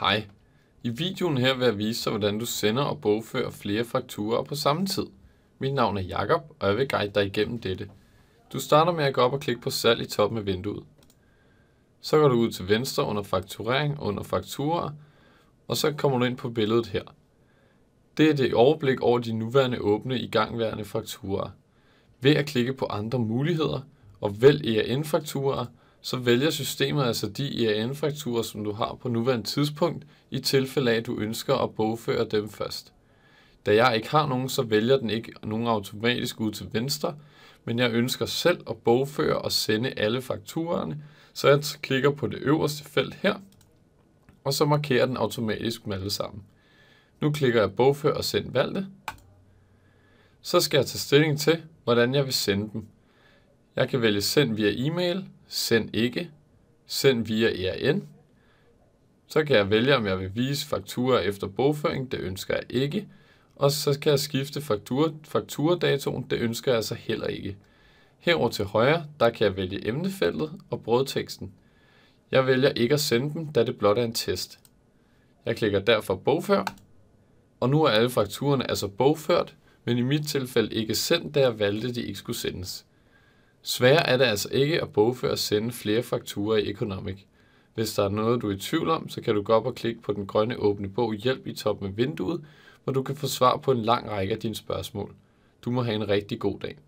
Hej. I videoen her vil jeg vise dig, hvordan du sender og bogfører flere fakturer på samme tid. Mit navn er Jakob og jeg vil guide dig igennem dette. Du starter med at gå op og klikke på salg i toppen af vinduet. Så går du ud til venstre under fakturering under fakturer, og så kommer du ind på billedet her. Det er det overblik over de nuværende åbne igangværende fakturer. Ved at klikke på andre muligheder og vælg ERN-fakturer, så vælger systemet altså de IAN-frakturer, som du har på nuværende tidspunkt, i tilfælde af, at du ønsker at bogføre dem først. Da jeg ikke har nogen, så vælger den ikke nogen automatisk ud til venstre, men jeg ønsker selv at bogføre og sende alle fakturerne, så jeg klikker på det øverste felt her, og så markerer den automatisk dem alle sammen. Nu klikker jeg bogfør og send valgte. Så skal jeg tage stilling til, hvordan jeg vil sende dem. Jeg kan vælge send via e-mail, send ikke, send via ERN. Så kan jeg vælge, om jeg vil vise fakturer efter bogføring, det ønsker jeg ikke. Og så kan jeg skifte faktura, fakturadatoen, det ønsker jeg så heller ikke. Herover til højre, der kan jeg vælge emnefeltet og brødteksten. Jeg vælger ikke at sende dem, da det blot er en test. Jeg klikker derfor bogfør, og nu er alle fakturerne altså bogført, men i mit tilfælde ikke sendt, da jeg valgte, at de ikke skulle sendes. Svær er det altså ikke at bogføre og sende flere fakturer i Economic. Hvis der er noget, du er i tvivl om, så kan du gå op og klikke på den grønne åbne bog Hjælp i toppen af vinduet, hvor du kan få svar på en lang række af dine spørgsmål. Du må have en rigtig god dag.